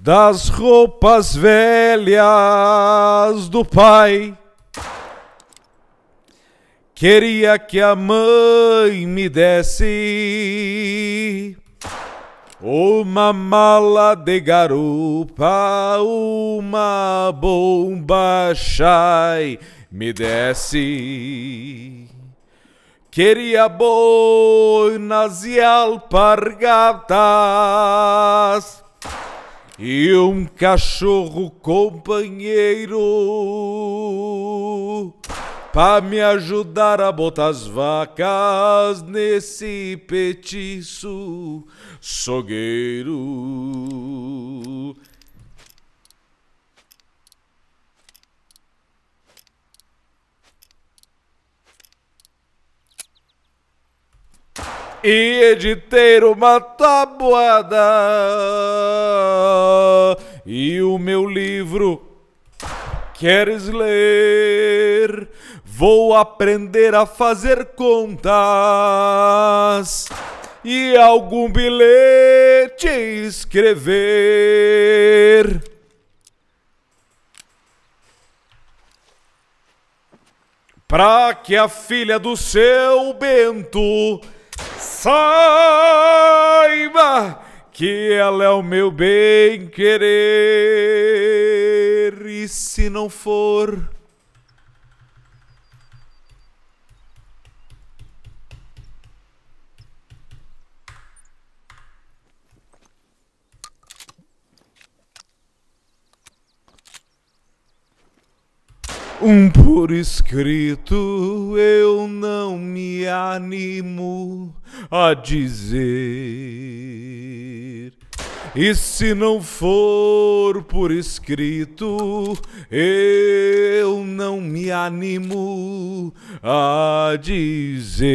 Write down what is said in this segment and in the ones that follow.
das roupas velhas do pai. Queria que a mãe me desse uma mala de garupa, uma bomba chai me desse. Queria boinas e alpargatas e um cachorro companheiro para me ajudar a botar as vacas nesse petiço sogueiro. e de uma tabuada. E o meu livro queres ler? Vou aprender a fazer contas e algum bilhete escrever. Pra que a filha do seu Bento saiba que ela é o meu bem querer. E se não for. Um por escrito eu não me me animo a dizer. E se não for por escrito, eu não me animo a dizer.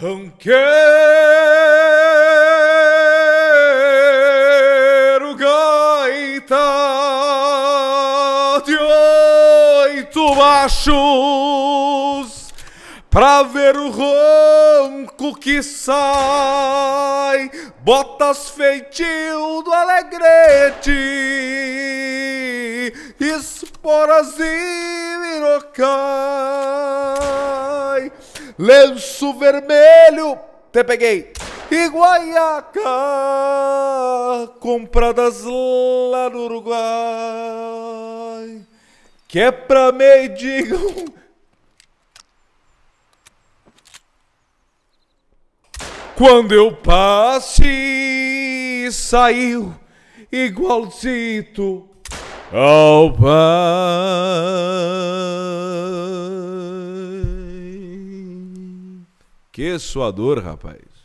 Não Baixos pra ver o ronco que sai, botas feitio do alegrete, esporas e mirocai, lenço vermelho, te peguei, e guaiaca, compradas lá no Uruguai pra mendigo! Quando eu passe, saiu igualzito ao pai. Que suador, rapaz.